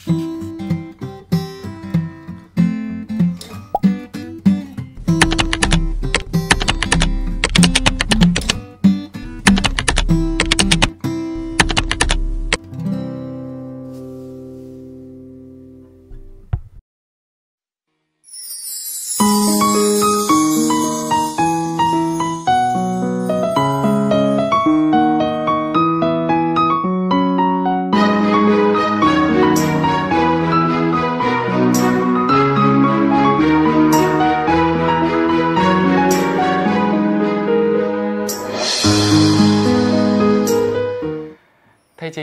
thank you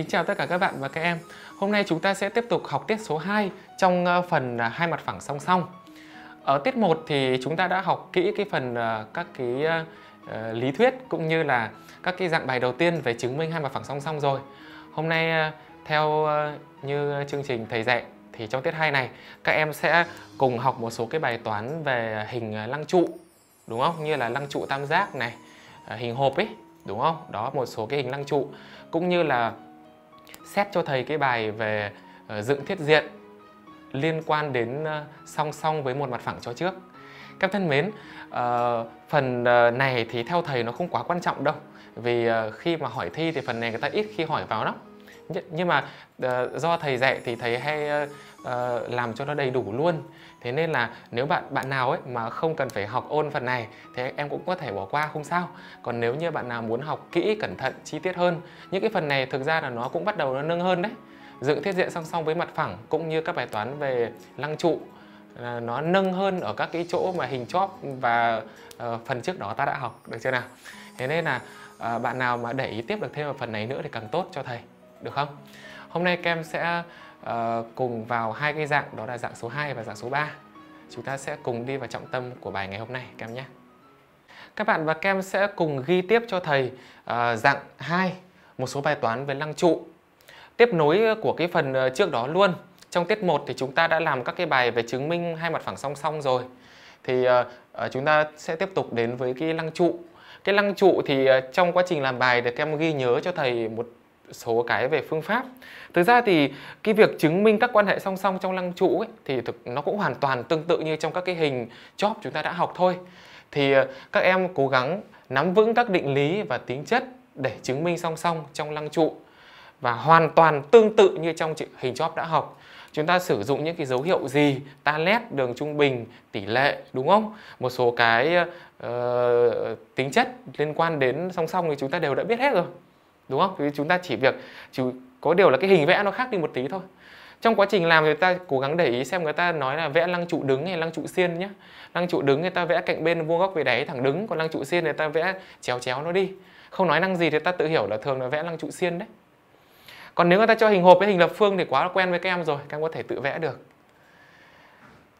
Kính chào tất cả các bạn và các em Hôm nay chúng ta sẽ tiếp tục học tiết số 2 trong ờ, phần ờ, hai mặt phẳng song song Ở tiết 1 thì chúng ta đã học kỹ cái phần ờ, các cái lý thuyết cũng như là các cái dạng bài đầu tiên về chứng minh hai mặt phẳng song song rồi Hôm nay theo như chương trình thầy dạy thì trong tiết 2 này các em sẽ cùng học một số cái bài toán về hình lăng trụ đúng không? Như là lăng trụ tam giác này, hình hộp ấy đúng không? Đó một số cái hình lăng trụ cũng như là xét cho thầy cái bài về ờ, dựng thiết diện liên quan đến ờ, song song với một mặt phẳng cho trước các thân mến ờ, phần này thì theo thầy nó không quá quan trọng đâu vì khi mà hỏi thi thì phần này người ta ít khi hỏi vào lắm Nh- nhưng mà uh, do thầy dạy thì thầy hay uh, uh, làm cho nó đầy đủ luôn thế nên là nếu bạn bạn nào ấy mà không cần phải học ôn phần này thì em cũng có thể bỏ qua không sao còn nếu như bạn nào muốn học kỹ cẩn thận chi tiết hơn những cái phần này thực ra là nó cũng bắt đầu nó nâng hơn đấy dựng thiết diện song song với mặt phẳng cũng như các bài toán về lăng trụ nó nâng hơn ở các cái chỗ mà hình chóp và uh, phần trước đó ta đã học được chưa nào thế nên là uh, bạn nào mà để ý tiếp được thêm một phần này nữa thì càng tốt cho thầy được không? Hôm nay kem sẽ uh, cùng vào hai cái dạng đó là dạng số 2 và dạng số 3. Chúng ta sẽ cùng đi vào trọng tâm của bài ngày hôm nay kem nhé. Các bạn và kem sẽ cùng ghi tiếp cho thầy uh, dạng 2 một số bài toán về lăng trụ. Tiếp nối của cái phần ờ, trước đó luôn. Trong tiết 1 thì chúng ta đã làm các cái bài về chứng minh hai mặt phẳng song song rồi. Thì uh, chúng ta sẽ tiếp tục đến với cái lăng trụ cái lăng trụ thì trong quá trình làm bài thì kem ghi nhớ cho thầy một số cái về phương pháp thực ra thì cái việc chứng minh các quan hệ song song trong lăng trụ ấy, thì thực nó cũng hoàn toàn tương tự như trong các cái hình chóp chúng ta đã học thôi thì ờ, các em cố gắng nắm vững các định lý và tính chất để chứng minh song song trong lăng trụ và hoàn toàn tương tự như trong hình chóp đã học chúng ta sử dụng những cái dấu hiệu gì ta lét đường trung bình tỷ lệ đúng không một số cái uh, tính chất liên quan đến song song thì chúng ta đều đã biết hết rồi đúng không thì chúng ta chỉ việc chỉ có điều là cái hình vẽ nó khác đi một tí thôi trong quá trình làm người ta cố gắng để ý xem người ta nói là vẽ lăng trụ đứng hay lăng trụ xiên nhé lăng trụ đứng người ta vẽ cạnh bên vuông góc về đáy thẳng đứng còn lăng trụ xiên người ta vẽ chéo chéo nó đi không nói năng gì thì ta tự hiểu là thường là vẽ lăng trụ xiên đấy còn nếu người ta cho hình hộp với hình lập phương thì quá là quen với các em rồi các em có thể tự vẽ được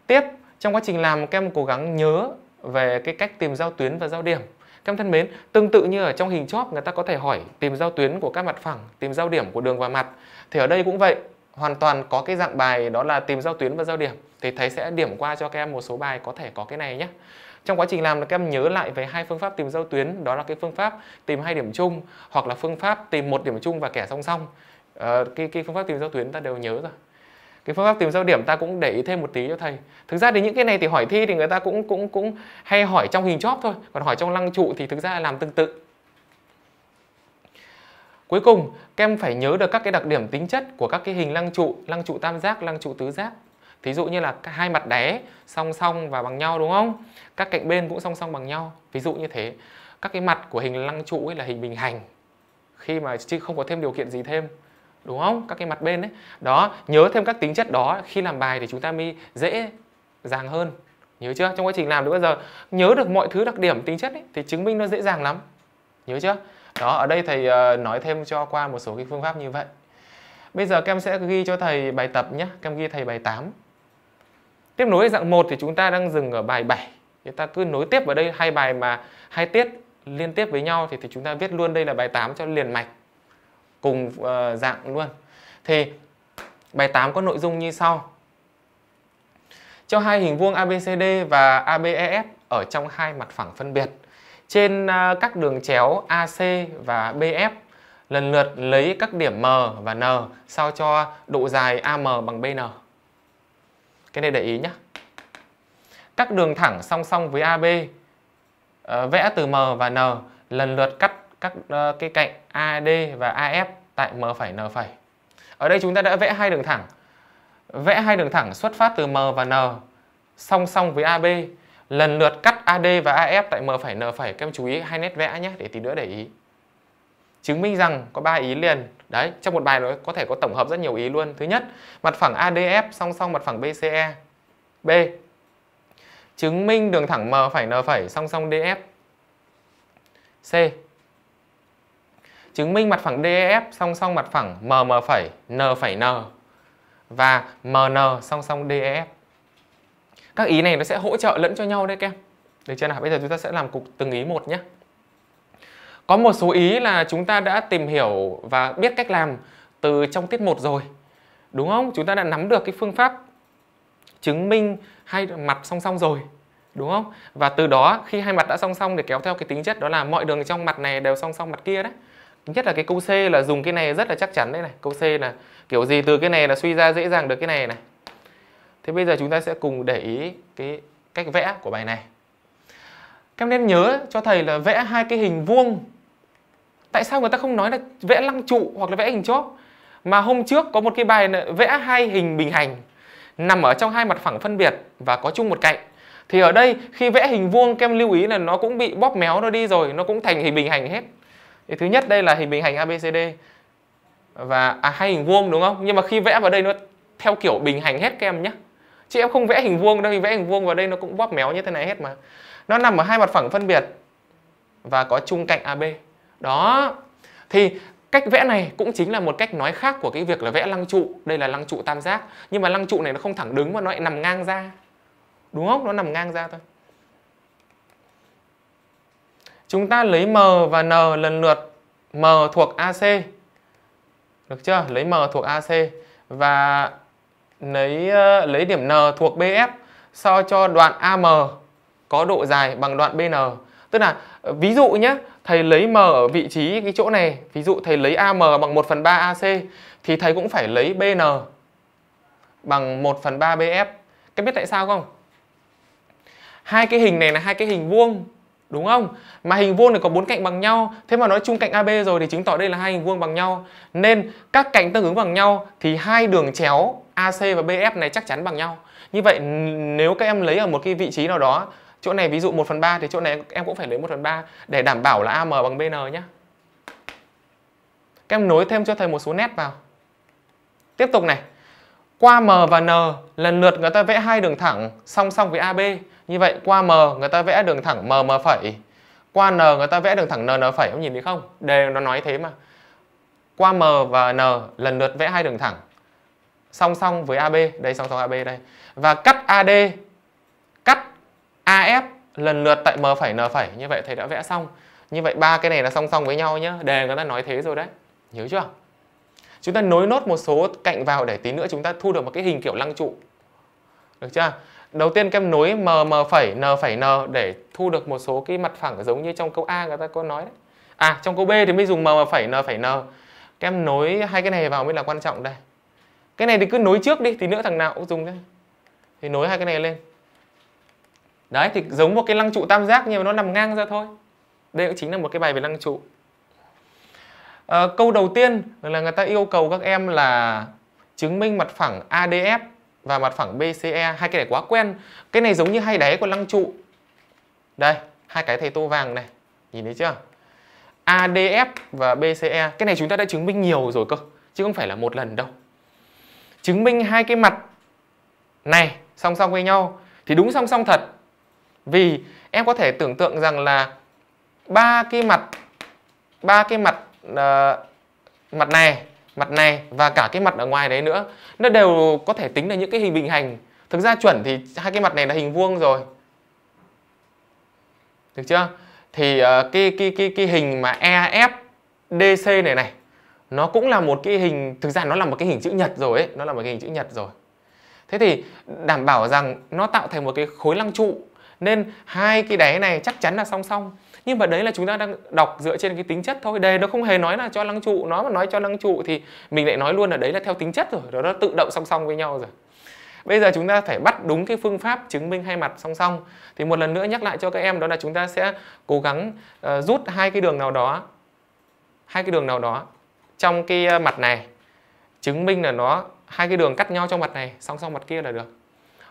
tiếp trong quá trình làm các em cố gắng nhớ về cái cách tìm giao tuyến và giao điểm các thân mến, tương tự như ở trong hình chóp người ta có thể hỏi tìm giao tuyến của các mặt phẳng, tìm giao điểm của đường và mặt. Thì ở đây cũng vậy, hoàn toàn có cái dạng bài đó là tìm giao tuyến và giao điểm. Thì thầy sẽ điểm qua cho các em một số bài có thể có cái này nhé. Trong quá trình làm các em nhớ lại về hai phương pháp tìm giao tuyến, đó là cái phương pháp tìm hai điểm chung hoặc là phương pháp tìm một điểm chung và kẻ song song. Ờ, cái, cái phương pháp tìm giao tuyến ta đều nhớ rồi cái phương pháp tìm giao điểm ta cũng để ý thêm một tí cho thầy thực ra thì những cái này thì hỏi thi thì người ta cũng cũng cũng hay hỏi trong hình chóp thôi còn hỏi trong lăng trụ thì thực ra là làm tương tự cuối cùng các em phải nhớ được các cái đặc điểm tính chất của các cái hình lăng trụ lăng trụ tam giác lăng trụ tứ giác thí dụ như là hai mặt đáy song song và bằng nhau đúng không các cạnh bên cũng song song bằng nhau ví dụ như thế các cái mặt của hình lăng trụ ấy là hình bình hành khi mà chứ không có thêm điều kiện gì thêm đúng không các cái mặt bên đấy đó nhớ thêm các tính chất đó khi làm bài thì chúng ta mới dễ dàng hơn nhớ chưa trong quá trình làm đến bây giờ nhớ được mọi thứ đặc điểm tính chất ấy, thì chứng minh nó dễ dàng lắm nhớ chưa đó ở đây thầy ờ, nói thêm cho qua một số cái phương pháp như vậy bây giờ các em sẽ ghi cho thầy bài tập nhé các em ghi thầy bài 8 tiếp nối dạng 1 thì chúng ta đang dừng ở bài 7 chúng ta cứ nối tiếp vào đây hai bài mà hai tiết liên tiếp với nhau thì, thì chúng ta viết luôn đây là bài 8 cho liền mạch cùng ờ, dạng luôn thì bài 8 có nội dung như sau cho hai hình vuông ABCD và ABEF ở trong hai mặt phẳng phân biệt trên ờ, các đường chéo AC và BF lần lượt lấy các điểm M và N sao cho độ dài AM bằng BN cái này để ý nhé các đường thẳng song song với AB ờ, vẽ từ M và N lần lượt cắt các ờ, cái cạnh AD và AF tại M phẩy N phẩy. Ở đây chúng ta đã vẽ hai đường thẳng. Vẽ hai đường thẳng xuất phát từ M và N song song với AB, lần lượt cắt AD và AF tại M phẩy N phẩy. Các em chú ý hai nét vẽ nhé để tí nữa để ý. Chứng minh rằng có ba ý liền. Đấy, trong một bài nó có thể có tổng hợp rất nhiều ý luôn. Thứ nhất, mặt phẳng ADF song song mặt phẳng BCE. B. Chứng minh đường thẳng M phẩy N phẩy song song DF. C chứng minh mặt phẳng DEF song song mặt phẳng MM phẩy N phẩy N và MN song song DEF. Các ý này nó sẽ hỗ trợ lẫn cho nhau đấy các em. Được chưa nào? Bây giờ chúng ta sẽ làm cục từng ý một nhé. Có một số ý là chúng ta đã tìm hiểu và biết cách làm từ trong tiết 1 rồi. Đúng không? Chúng ta đã nắm được cái phương pháp chứng minh hai mặt song song rồi đúng không? Và từ đó khi hai mặt đã song song thì kéo theo cái tính chất đó là mọi đường trong mặt này đều song song mặt kia đấy nhất là cái câu C là dùng cái này rất là chắc chắn đấy này câu C là kiểu gì từ cái này là suy ra dễ dàng được cái này này thế bây giờ chúng ta sẽ cùng để ý cái cách vẽ của bài này các em nên nhớ cho thầy là vẽ hai cái hình vuông tại sao người ta không nói là vẽ lăng trụ hoặc là vẽ hình chóp mà hôm trước có một cái bài là vẽ hai hình bình hành nằm ở trong hai mặt phẳng phân biệt và có chung một cạnh thì ở đây khi vẽ hình vuông kem lưu ý là nó cũng bị bóp méo nó đi rồi nó cũng thành hình bình hành hết thì thứ nhất đây là hình bình hành ABCD và à, hay hình vuông đúng không nhưng mà khi vẽ vào đây nó theo kiểu bình hành hết kem nhé chị em không vẽ hình vuông đâu thì vẽ hình vuông vào đây nó cũng bóp méo như thế này hết mà nó nằm ở hai mặt phẳng phân biệt và có chung cạnh AB đó thì cách vẽ này cũng chính là một cách nói khác của cái việc là vẽ lăng trụ đây là lăng trụ tam giác nhưng mà lăng trụ này nó không thẳng đứng mà nó lại nằm ngang ra đúng không nó nằm ngang ra thôi chúng ta lấy m và n lần lượt m thuộc AC được chưa lấy m thuộc AC và lấy ờ, lấy điểm n thuộc BF so cho đoạn AM có độ dài bằng đoạn BN tức là ờ, ví dụ nhé thầy lấy m ở vị trí cái chỗ này ví dụ thầy lấy AM bằng 1 phần ba AC thì thầy cũng phải lấy BN bằng 1 phần ba BF các biết tại sao không hai cái hình này là hai cái hình vuông đúng không? Mà hình vuông này có bốn cạnh bằng nhau, thế mà nói chung cạnh AB rồi thì chứng tỏ đây là hai hình vuông bằng nhau. Nên các cạnh tương ứng bằng nhau thì hai đường chéo AC và BF này chắc chắn bằng nhau. Như vậy nếu các em lấy ở một cái vị trí nào đó, chỗ này ví dụ 1 phần 3 thì chỗ này em cũng phải lấy 1 phần 3 để đảm bảo là AM bằng BN nhé. Các em nối thêm cho thầy một số nét vào. Tiếp tục này, qua M và N lần lượt người ta vẽ hai đường thẳng song song với AB. Như vậy qua M người ta vẽ đường thẳng M M phẩy. Qua N người ta vẽ đường thẳng N N phẩy, ông nhìn thấy không? Đề nó nói thế mà. Qua M và N lần lượt vẽ hai đường thẳng song song với AB, đây song song AB đây. Và cắt AD cắt AF lần lượt tại M phẩy N phẩy. Như vậy thầy đã vẽ xong. Như vậy ba cái này là song song với nhau nhá. Đề người ta nói thế rồi đấy. Nhớ chưa? chúng ta nối nốt một số cạnh vào để tí nữa chúng ta thu được một cái hình kiểu lăng trụ được chưa đầu tiên các em nối m m phẩy n phẩy n để thu được một số cái mặt phẳng giống như trong câu a người ta có nói đấy à trong câu b thì mới dùng m m phẩy n phẩy n các em nối hai cái này vào mới là quan trọng đây cái này thì cứ nối trước đi tí nữa thằng nào cũng dùng thôi thì nối hai cái này lên đấy thì giống một cái lăng trụ tam giác nhưng mà nó nằm ngang ra thôi đây cũng chính là một cái bài về lăng trụ Ờ, câu đầu tiên là người ta yêu cầu các em là chứng minh mặt phẳng ADF và mặt phẳng BCE hai cái này quá quen cái này giống như hai đáy của lăng trụ đây hai cái thầy tô vàng này nhìn thấy chưa ADF và BCE cái này chúng ta đã chứng minh nhiều rồi cơ chứ không phải là một lần đâu chứng minh hai cái mặt này song song với nhau thì đúng song song thật vì em có thể tưởng tượng rằng là ba cái mặt ba cái mặt uh, mặt này mặt này và cả cái mặt ở ngoài đấy nữa nó đều có thể tính là những cái hình bình hành thực ra chuẩn thì hai cái mặt này là hình vuông rồi được chưa thì uh, cái cái cái cái hình mà EF DC này này nó cũng là một cái hình thực ra nó là một cái hình chữ nhật rồi ấy nó là một cái hình chữ nhật rồi thế thì đảm bảo rằng nó tạo thành một cái khối lăng trụ nên hai cái đáy này chắc chắn là song song nhưng mà đấy là chúng ta đang đọc dựa trên cái tính chất thôi đề nó không hề nói là cho lăng trụ nó mà nói cho lăng trụ thì mình lại nói luôn là đấy là theo tính chất rồi đó nó tự động song song với nhau rồi bây giờ chúng ta phải bắt đúng cái phương pháp chứng minh hai mặt song song thì một lần nữa nhắc lại cho các em đó là chúng ta sẽ cố gắng uh, rút hai cái đường nào đó hai cái đường nào đó trong cái ờ, mặt này chứng minh là nó hai cái đường cắt nhau trong mặt này song song mặt kia là được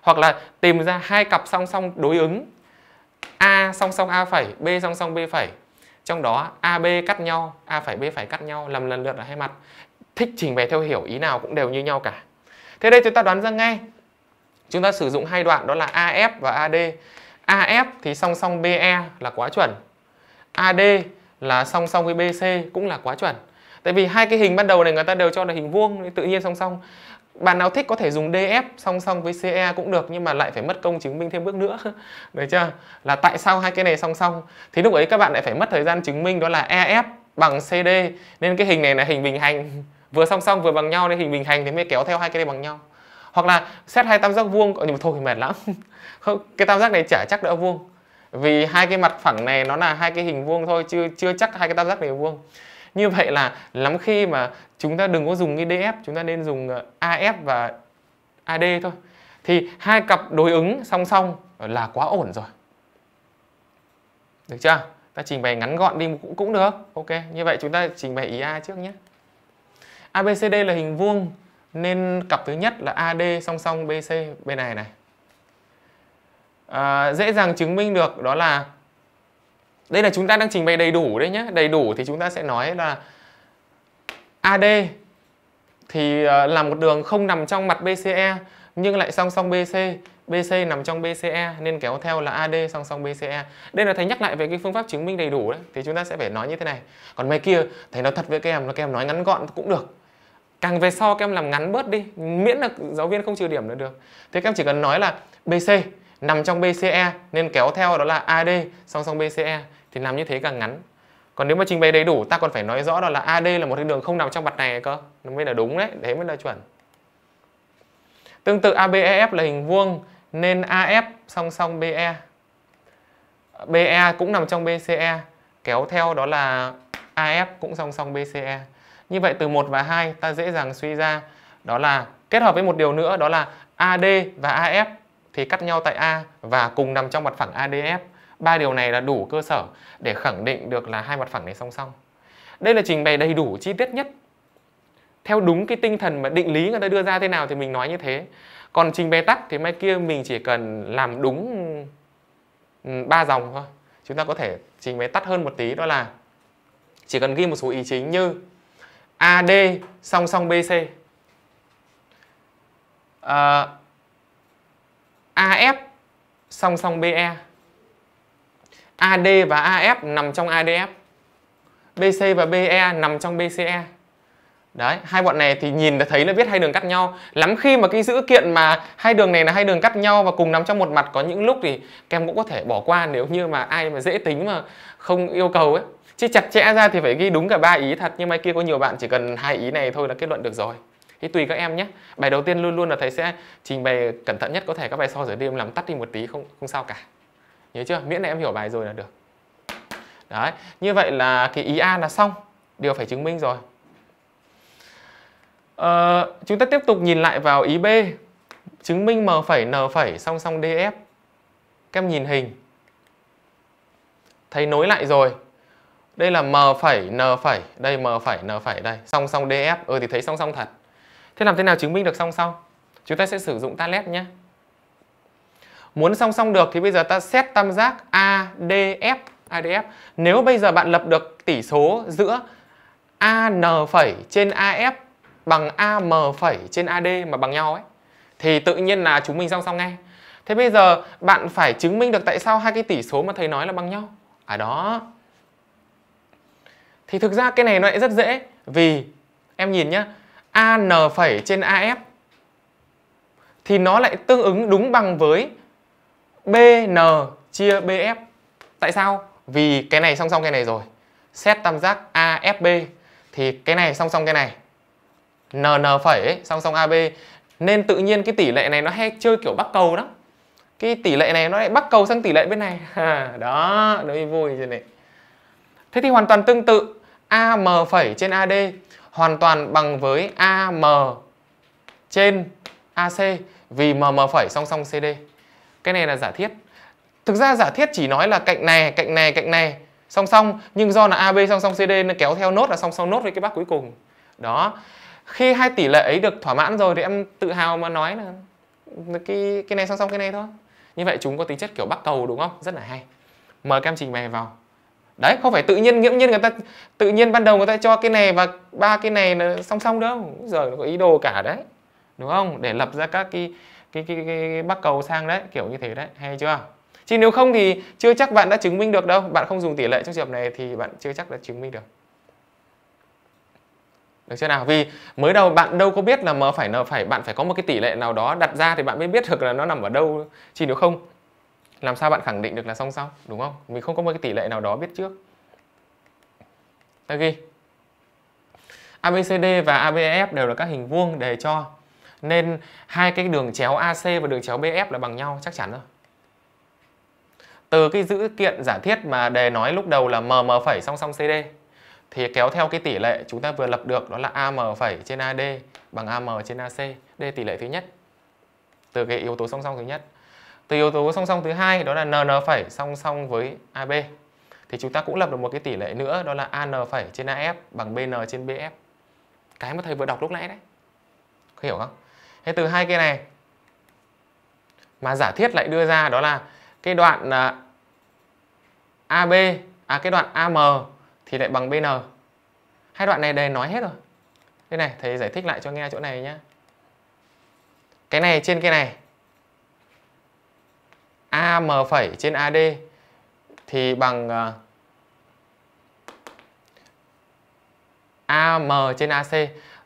hoặc là tìm ra hai cặp song song đối ứng A song song A phẩy, B song song B phẩy. Trong đó AB cắt nhau, A phẩy B phẩy cắt nhau làm lần lượt ở hai mặt. Thích trình bày theo hiểu ý nào cũng đều như nhau cả. Thế đây chúng ta đoán ra ngay. Chúng ta sử dụng hai đoạn đó là AF và AD. AF thì song song BE là quá chuẩn. AD là song song với BC cũng là quá chuẩn. Tại vì hai cái hình ban đầu này người ta đều cho là hình vuông tự nhiên song song bạn nào thích có thể dùng DF song song với CE cũng được nhưng mà lại phải mất công chứng minh thêm bước nữa được chưa là tại sao hai cái này song song thì lúc ấy các bạn lại phải mất thời gian chứng minh đó là EF bằng CD nên cái hình này là hình bình hành vừa song song vừa bằng nhau nên hình bình hành thì mới kéo theo hai cái này bằng nhau hoặc là xét hai tam giác vuông nhưng mà thôi mệt lắm không cái tam giác này chả chắc đã vuông vì hai cái mặt phẳng này nó là hai cái hình vuông thôi chưa chưa chắc hai cái tam giác này vuông như vậy là lắm khi mà chúng ta đừng có dùng df, chúng ta nên dùng ờ, AF và AD thôi thì hai cặp đối ứng song song là quá ổn rồi được chưa ta trình bày ngắn gọn đi cũng cũng được ok như vậy chúng ta trình bày ý A trước nhé ABCD là hình vuông nên cặp thứ nhất là AD song song BC bên này này à, dễ dàng chứng minh được đó là đây là chúng ta đang trình bày đầy đủ đấy nhé đầy đủ thì chúng ta sẽ nói là AD thì ờ, là một đường không nằm trong mặt BCE nhưng lại song song BC BC nằm trong BCE nên kéo theo là AD song song BCE. Đây là thầy nhắc lại về cái phương pháp chứng minh đầy đủ đấy thì chúng ta sẽ phải nói như thế này. Còn mấy kia thầy nói thật với các em, các em nói ngắn gọn cũng được. Càng về sau các em làm ngắn bớt đi, miễn là giáo viên không trừ điểm nữa được. Thế các em chỉ cần nói là BC nằm trong BCE nên kéo theo đó là AD song song BCE thì làm như thế càng ngắn còn nếu mà trình bày đầy đủ ta còn phải nói rõ đó là AD à, là một cái đường không nằm trong mặt này cơ nó mới là đúng đấy thế mới là chuẩn tương tự ABEF là hình vuông nên AF song song BE BE cũng nằm trong BCE kéo theo đó là AF cũng song song BCE như vậy từ 1 và 2 ta dễ dàng suy ra đó là kết hợp với một điều nữa đó là AD và AF thì cắt nhau tại A và cùng nằm trong mặt phẳng ADF ba điều này là đủ cơ sở để khẳng định được là hai mặt phẳng này song song đây là trình bày đầy đủ chi tiết nhất theo đúng cái tinh thần mà định lý người ta đưa ra thế nào thì mình nói như thế còn trình bày tắt thì mai kia mình chỉ cần làm đúng ừ, ba dòng thôi chúng ta có thể trình bày tắt hơn một tí đó là chỉ cần ghi một số ý chính như AD song song BC ờ, AF song song BE AD và AF nằm trong ADF BC và BE nằm trong BCE Đấy, hai bọn này thì nhìn đã thấy là biết hai đường cắt nhau Lắm khi mà cái dữ kiện mà hai đường này là hai đường cắt nhau và cùng nằm trong một mặt Có những lúc thì kem cũng có thể bỏ qua nếu như mà ai mà dễ tính mà không yêu cầu ấy Chứ chặt chẽ ra thì phải ghi đúng cả ba ý thật Nhưng mà kia có nhiều bạn chỉ cần hai ý này thôi là kết luận được rồi Thì tùy các em nhé Bài đầu tiên luôn luôn là thầy sẽ trình bày cẩn thận nhất có thể Các bài so giờ đêm làm tắt đi một tí không, không sao cả nhớ chưa miễn là em hiểu bài rồi là được đấy như vậy là cái ý a là xong điều phải chứng minh rồi ờ, chúng ta tiếp tục nhìn lại vào ý b chứng minh m phẩy n phẩy song song df các em nhìn hình thấy nối lại rồi đây là m phẩy n phẩy đây m phẩy n phẩy đây song song df ừ thì thấy song song thật thế làm thế nào chứng minh được song song chúng ta sẽ sử dụng talet nhé Muốn song song được thì bây giờ ta xét tam giác ADF. ADF. Nếu bây giờ bạn lập được tỉ số giữa AN phẩy trên AF bằng AM phẩy trên AD mà bằng nhau ấy thì tự nhiên là chúng mình song song ngay. Thế bây giờ bạn phải chứng minh được tại sao hai cái tỉ số mà thầy nói là bằng nhau. À đó. Thì thực ra cái này nó lại rất dễ vì em nhìn nhá, AN phẩy trên AF thì nó lại tương ứng đúng bằng với BN chia BF. Tại sao? Vì cái này song song cái này rồi. Xét tam giác AFB thì cái này song song cái này. NN phẩy song song AB nên tự nhiên cái tỷ lệ này nó hay chơi kiểu bắt cầu đó. Cái tỷ lệ này nó lại bắt cầu sang tỷ lệ bên này. đó, nó vui rồi này. Thế thì hoàn toàn tương tự AM phẩy trên AD hoàn toàn bằng với AM trên AC vì MM phẩy song song CD cái này là giả thiết thực ra giả thiết chỉ nói là cạnh này cạnh này cạnh này song song nhưng do là ab song song cd nó kéo theo nốt là song song nốt với cái bác cuối cùng đó khi hai tỷ lệ ấy được thỏa mãn rồi thì em tự hào mà nói là cái cái này song song cái này thôi như vậy chúng có tính chất kiểu bắc cầu đúng không rất là hay mời các em trình bày vào đấy không phải tự nhiên nghiễm nhiên người ta tự nhiên ban đầu người ta cho cái này và ba cái này là song song đâu giờ nó có ý đồ cả đấy đúng không để lập ra các cái cái, cái, cái, cái bắc cầu sang đấy kiểu như thế đấy hay chưa chứ nếu không thì chưa chắc bạn đã chứng minh được đâu bạn không dùng tỷ lệ trong trường hợp này thì bạn chưa chắc đã chứng minh được được chưa nào vì mới đầu bạn đâu có biết là m phải n phải bạn phải có một cái tỷ lệ nào đó đặt ra thì bạn mới biết được là nó nằm ở đâu chỉ nếu không làm sao bạn khẳng định được là song song đúng không mình không có một cái tỷ lệ nào đó biết trước ta ghi abcd và abf đều là các hình vuông đề cho nên hai cái đường chéo AC và đường chéo BF là bằng nhau chắc chắn rồi từ cái dữ kiện giả thiết mà đề nói lúc đầu là mm song song CD thì kéo theo cái tỷ lệ chúng ta vừa lập được đó là AM trên AD bằng AM trên AC. Đây tỷ lệ thứ nhất. Từ cái yếu tố song song thứ nhất. Từ yếu tố song song thứ hai đó là NN song song với AB. Thì chúng ta cũng lập được một cái tỷ lệ nữa đó là AN trên AF bằng BN trên BF. Cái mà thầy vừa đọc lúc nãy đấy. Có hiểu không? thế từ hai cái này mà giả thiết lại đưa ra đó là cái đoạn à, AB à cái đoạn AM thì lại bằng BN hai đoạn này đề nói hết rồi đây này thầy giải thích lại cho nghe chỗ này nhé cái này trên cái này AM phẩy trên AD thì bằng à, AM trên AC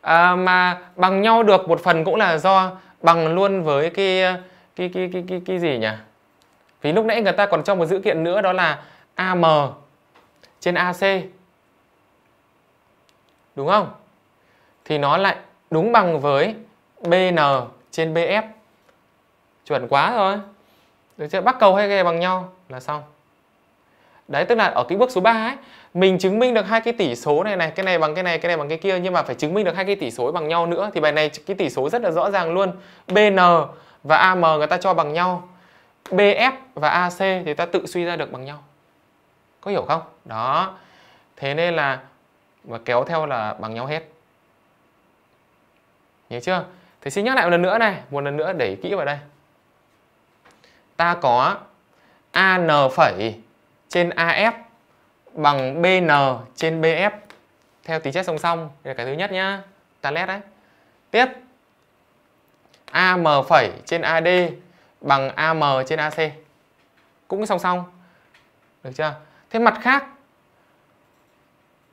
à, mà bằng nhau được một phần cũng là do bằng luôn với cái cái cái cái cái, cái gì nhỉ vì lúc nãy người ta còn cho một dữ kiện nữa đó là AM trên AC đúng không thì nó lại đúng bằng với BN trên BF chuẩn quá rồi được chưa bắt cầu hay ghè bằng nhau là xong đấy tức là ở cái bước số 3 ấy mình chứng minh được hai cái tỷ số này này cái này bằng cái này cái này bằng cái kia nhưng mà phải chứng minh được hai cái tỷ số bằng nhau nữa thì bài này cái tỷ số rất là rõ ràng luôn bn và am người ta cho bằng nhau bf và ac thì ta tự suy ra được bằng nhau có hiểu không đó thế nên là và kéo theo là bằng nhau hết nhớ chưa thế xin nhắc lại một lần nữa này một lần nữa để kỹ vào đây ta có an phẩy trên AF bằng BN trên BF theo tỉ chất song song. Đây là cái thứ nhất nhá. Ta lét đấy. Tiếp AM phẩy trên AD bằng AM trên AC. Cũng song song. Được chưa? Thế mặt khác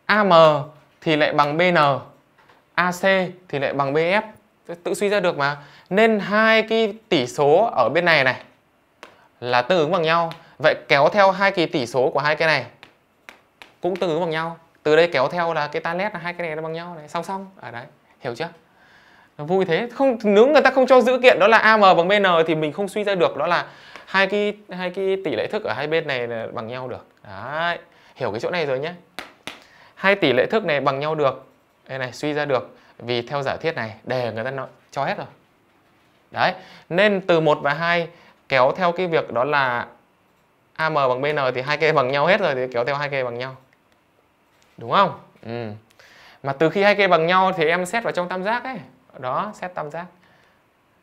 AM thì lại bằng BN, AC thì lại bằng BF. Tự suy ra được mà. Nên hai cái tỉ số ở bên này này là tương ứng bằng nhau. Vậy kéo theo hai kỳ tỷ số của hai cái này cũng tương ứng bằng nhau. Từ đây kéo theo là cái tan nét là hai cái này nó bằng nhau này, song song ở à, đấy. Hiểu chưa? Nó vui thế. Không nếu người ta không cho dữ kiện đó là AM bằng BN thì mình không suy ra được đó là hai cái hai cái tỷ lệ thức ở hai bên này là bằng nhau được. Đấy. Hiểu cái chỗ này rồi nhé. Hai tỷ lệ thức này bằng nhau được. Đây này, suy ra được vì theo giả thiết này đề người ta nói cho hết rồi. Đấy, nên từ 1 và 2 kéo theo cái việc đó là AM bằng BN thì hai k bằng nhau hết rồi thì kéo theo hai k bằng nhau. Đúng không? Ừ. Mà từ khi hai k bằng nhau thì em xét vào trong tam giác ấy. Đó, xét tam giác.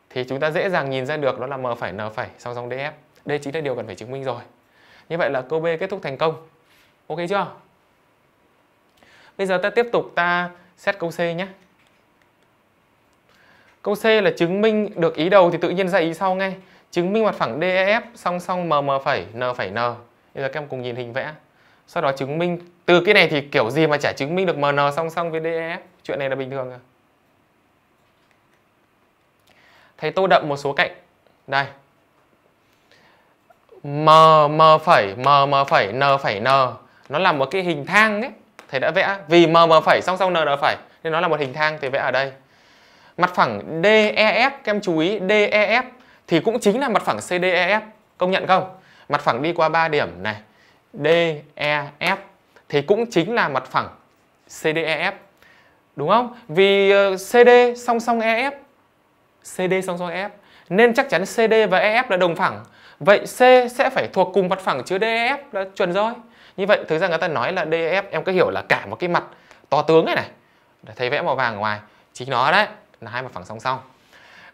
Thì chúng ta dễ dàng nhìn ra được đó là M phải N phải song song DF. Đây chính là điều cần phải chứng minh rồi. Như vậy là câu B kết thúc thành công. Ok chưa? Bây giờ ta tiếp tục ta xét câu C nhé. Câu C là chứng minh được ý đầu thì tự nhiên ra ý sau ngay chứng minh mặt phẳng DEF song song MM phẩy N phẩy N. Bây giờ các em cùng nhìn hình vẽ. Sau đó chứng minh từ cái này thì kiểu gì mà chả chứng minh được MN song song với DEF. Chuyện này là bình thường rồi. À? Thầy tô đậm một số cạnh. Đây. M M phẩy M M phẩy N phẩy N nó là một cái hình thang ấy. Thầy đã vẽ vì M M phẩy song song N N phẩy nên nó là một hình thang thầy vẽ ở đây. Mặt phẳng DEF các em chú ý DEF thì cũng chính là mặt phẳng CDEF công nhận không mặt phẳng đi qua 3 điểm này DEF thì cũng chính là mặt phẳng CDEF đúng không vì ờ, CD song song EF CD song song EF nên chắc chắn CD và EF là đồng phẳng vậy C sẽ phải thuộc cùng mặt phẳng chứa DEF là chuẩn rồi như vậy thực ra người ta nói là DEF em cứ hiểu là cả một cái mặt to tướng này này thầy vẽ màu vàng ngoài chính nó đấy là hai mặt phẳng song song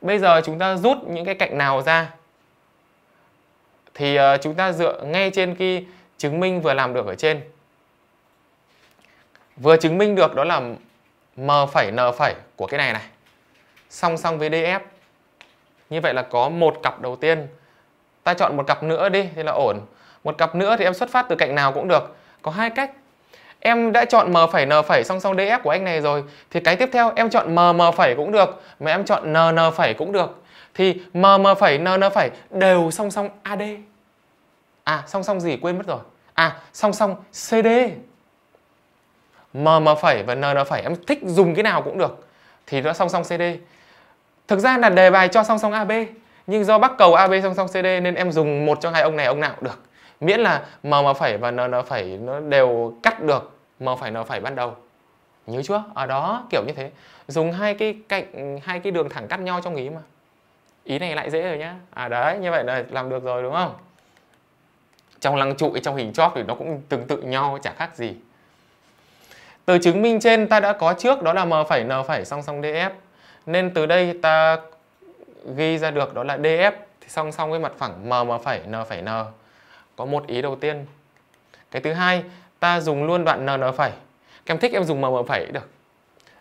bây giờ chúng ta rút những cái cạnh nào ra thì ờ, chúng ta dựa ngay trên cái chứng minh vừa làm được ở trên vừa chứng minh được đó là m phẩy n phẩy của cái này này song song với df như vậy là có một cặp đầu tiên ta chọn một cặp nữa đi thì là ổn một cặp nữa thì em xuất phát từ cạnh nào cũng được có hai cách em đã chọn m phẩy n phẩy song song df của anh này rồi thì cái tiếp theo em chọn m m phẩy cũng được mà em chọn n n phẩy cũng được thì m m phẩy n n phẩy đều song song ad à song song gì quên mất rồi à song song cd m m phẩy và n n phẩy em thích dùng cái nào cũng được thì nó song song cd thực ra là đề bài cho song song ab nhưng do bắc cầu ab song song cd nên em dùng một trong hai ông này ông nào cũng được miễn là m mà phải và n n phải nó đều cắt được m phải n phải ban đầu nhớ chưa ở đó kiểu như thế dùng hai cái cạnh hai cái đường thẳng cắt nhau trong ý mà ý này lại dễ rồi nhá à đấy như vậy là làm được rồi đúng không trong lăng trụ trong hình chóp thì nó cũng tương tự nhau chả khác gì từ chứng minh trên ta đã có trước đó là m phải n phải song song df nên từ đây ta ghi ra được đó là df thì song song với mặt phẳng m m phải n phải n có một ý đầu tiên cái thứ hai ta dùng luôn đoạn NN n phẩy em thích em dùng MM m phẩy được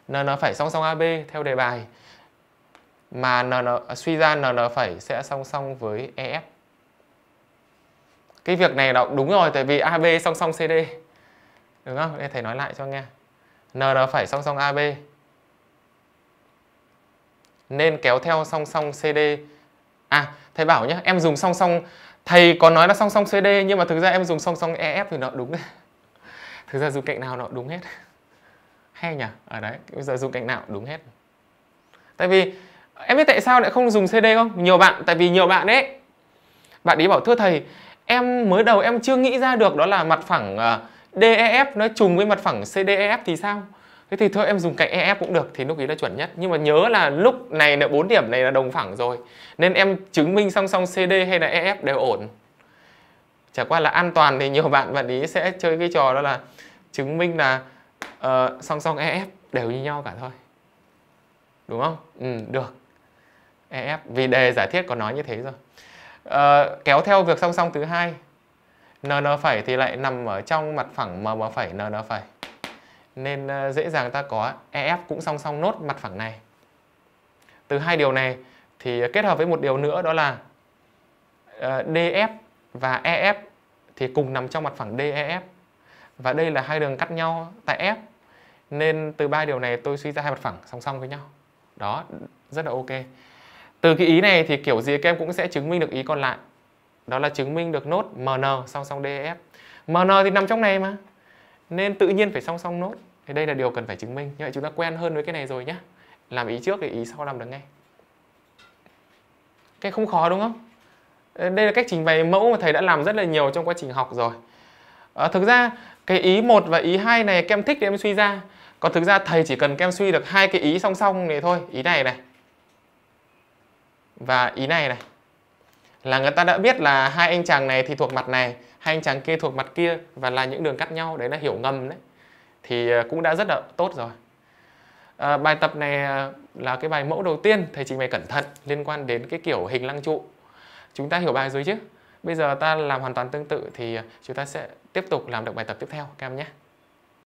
NN n phẩy song song ab theo đề bài mà NN à, suy ra NN n phẩy sẽ song song với ef cái việc này đọc đúng rồi tại vì ab song song cd đúng không để thầy nói lại cho nghe NN n phẩy song song ab nên kéo theo song song cd à thầy bảo nhé em dùng song song thầy có nói là song song CD nhưng mà thực ra em dùng song song EF thì nó đúng đấy thực ra dùng cạnh nào nó đúng hết hay nhỉ ở đấy bây giờ dùng cạnh nào đúng hết tại vì em biết tại sao lại không dùng CD không nhiều bạn tại vì nhiều bạn đấy bạn ấy bảo thưa thầy em mới đầu em chưa nghĩ ra được đó là mặt phẳng ờ, DEF nó trùng với mặt phẳng CDEF thì sao thế thì thôi em dùng cạnh EF cũng được thì lúc ý là chuẩn nhất nhưng mà nhớ là lúc này là bốn điểm này là đồng phẳng rồi nên em chứng minh song song CD hay là EF đều ổn chả qua là an toàn thì nhiều bạn bạn ý sẽ chơi cái trò đó là chứng minh là uh, song song EF đều như nhau cả thôi đúng không ừ được EF vì đề giả thiết có nói như thế rồi uh, kéo theo việc song song thứ hai NN phẩy thì lại nằm ở trong mặt phẳng M phẩy NN phẩy nên ờ, dễ dàng ta có EF cũng song song nốt mặt phẳng này. Từ hai điều này thì kết hợp với một điều nữa đó là ờ, DF và EF thì cùng nằm trong mặt phẳng DEF và đây là hai đường cắt nhau tại F nên từ ba điều này tôi suy ra hai mặt phẳng song song với nhau. Đó, rất là ok. Từ cái ý này thì kiểu gì các em cũng sẽ chứng minh được ý còn lại. Đó là chứng minh được nốt MN song song DEF. MN thì nằm trong này mà nên tự nhiên phải song song nốt thì đây là điều cần phải chứng minh như vậy chúng ta quen hơn với cái này rồi nhé làm ý trước thì ý sau làm được ngay cái không khó đúng không ờ, đây là cách trình bày mẫu mà thầy đã làm rất là nhiều trong quá trình học rồi à, thực ra cái ý một và ý hai này kem thích thì em suy ra còn thực ra thầy chỉ cần kem suy được hai cái ý song song này thôi ý này này và ý này này là người ta đã biết là hai anh chàng này thì thuộc mặt này hai anh chàng kia thuộc mặt kia và là những đường cắt nhau đấy là hiểu ngầm đấy thì ờ, cũng đã rất là tốt rồi à, bài tập này ờ, là cái bài mẫu đầu tiên thầy trình bày cẩn thận liên quan đến cái kiểu hình lăng trụ chúng ta hiểu bài rồi chứ bây giờ ta làm hoàn toàn tương tự thì chúng ta sẽ tiếp tục làm được bài tập tiếp theo các em nhé